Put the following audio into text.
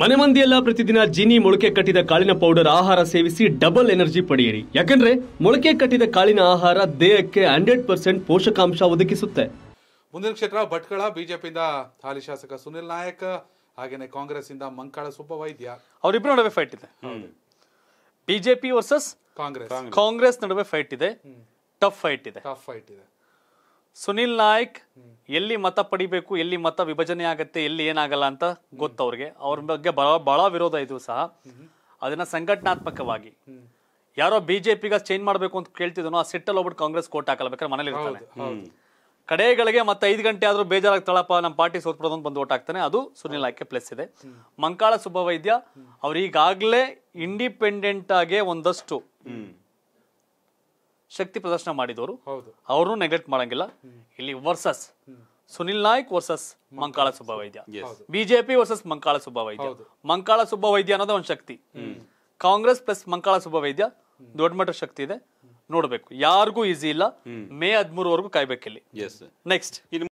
ಮನೆ ಮಂದಿಯೆಲ್ಲ ಪ್ರತಿದಿನ ಜೀನಿ ಮೊಳಕೆ ಕಟ್ಟಿದ ಕಾಳಿನ ಪೌಡರ್ ಆಹಾರ ಸೇವಿಸಿ ಡಬಲ್ ಎನರ್ಜಿ ಪಡೆಯಿರಿ ಯಾಕಂದ್ರೆ ಮೊಳಕೆ ಕಟ್ಟಿದ ಕಾಳಿನ ಆಹಾರ ದೇಹಕ್ಕೆ ಹಂಡ್ರೆಡ್ ಪರ್ಸೆಂಟ್ ಪೋಷಕಾಂಶ ಒದಗಿಸುತ್ತೆ ಮುಂದಿನ ಕ್ಷೇತ್ರ ಭಟ್ಕಳ ಬಿಜೆಪಿಯಿಂದ ಹಾಲಿ ಶಾಸಕ ಸುನಿಲ್ ನಾಯಕ್ ಹಾಗೇನೆ ಕಾಂಗ್ರೆಸ್ ಇಂದ ಮಂಕಾಳ ವೈದ್ಯ ಅವರಿಬ್ಬರ ನಡುವೆ ಫೈಟ್ ಇದೆ ಬಿಜೆಪಿ ವರ್ಸಸ್ ಕಾಂಗ್ರೆಸ್ ಕಾಂಗ್ರೆಸ್ ನಡುವೆ ಫೈಟ್ ಇದೆ ಟಫ್ ಫೈಟ್ ಇದೆ ಟಫ್ ಫೈಟ್ ಇದೆ ಸುನಿಲ್ ನಾಯ್ಕ್ ಎಲ್ಲಿ ಮತ ಪಡಿಬೇಕು ಎಲ್ಲಿ ಮತ ವಿಭಜನೆ ಆಗತ್ತೆ ಎಲ್ಲಿ ಏನಾಗಲ್ಲ ಅಂತ ಗೊತ್ತವ್ರಿಗೆ ಅವ್ರ ಬಗ್ಗೆ ಬಹಳ ಬಹಳ ವಿರೋಧ ಇದು ಸಹ ಅದನ್ನ ಸಂಘಟನಾತ್ಮಕವಾಗಿ ಯಾರೋ ಬಿಜೆಪಿಗ ಚೇಂಜ್ ಮಾಡ್ಬೇಕು ಅಂತ ಕೇಳ್ತಿದ್ರು ಆ ಸಿಟ್ಟಲ್ಲಿ ಹೋಗ್ಬಿಟ್ಟು ಕಾಂಗ್ರೆಸ್ ಕೋಟ್ ಹಾಕಲ್ಲ ಮನೇಲಿ ಇರ್ತಾನೆ ಕಡೆಗಳಿಗೆ ಮತ್ತೆ ಐದು ಗಂಟೆ ಆದ್ರೂ ಬೇಜಾರಾಗ್ತಳಪ್ಪ ನಮ್ಮ ಪಾರ್ಟಿ ಸೋತ್ಬಿಡೋದು ಅಂತ ಬಂದು ಓಟ್ ಹಾಕ್ತಾನೆ ಅದು ಸುನಿಲ್ ನಾಯ್ಕೆ ಪ್ಲಸ್ ಇದೆ ಮಂಕಾಳ ಸುಬ್ಬವೈದ್ಯ ಅವ್ರು ಈಗಾಗಲೇ ಇಂಡಿಪೆಂಡೆಂಟ್ ಆಗೇ ಒಂದಷ್ಟು ಶಕ್ತಿ ಪ್ರದರ್ಶನ ಮಾಡಿದವರು ಅವ್ರನ್ನೂ ನೆಗ್ಲೆಕ್ಟ್ ಮಾಡಂಗಿಲ್ಲ ಇಲ್ಲಿ versus Sunil Naik versus Mankala Subbavaidya BJP versus Mankala Subbavaidya Mankala Subbavaidya ಅನ್ನೋದು ಒಂದು ಶಕ್ತಿ ಕಾಂಗ್ರೆಸ್ ಪ್ಲಸ್ ಮಂಕಾಳ ಸುಬ್ಬವೈದ್ಯ ದೊಡ್ಡ ಮಟ್ಟ ಶಕ್ತಿ ಇದೆ ನೋಡ್ಬೇಕು ಯಾರಿಗೂ ಈಸಿ ಇಲ್ಲ ಮೇ ಹದ್ಮೂರವರೆಗೂ ಕಾಯ್ಬೇಕಿಲ್ಲಿ ನೆಕ್ಸ್ಟ್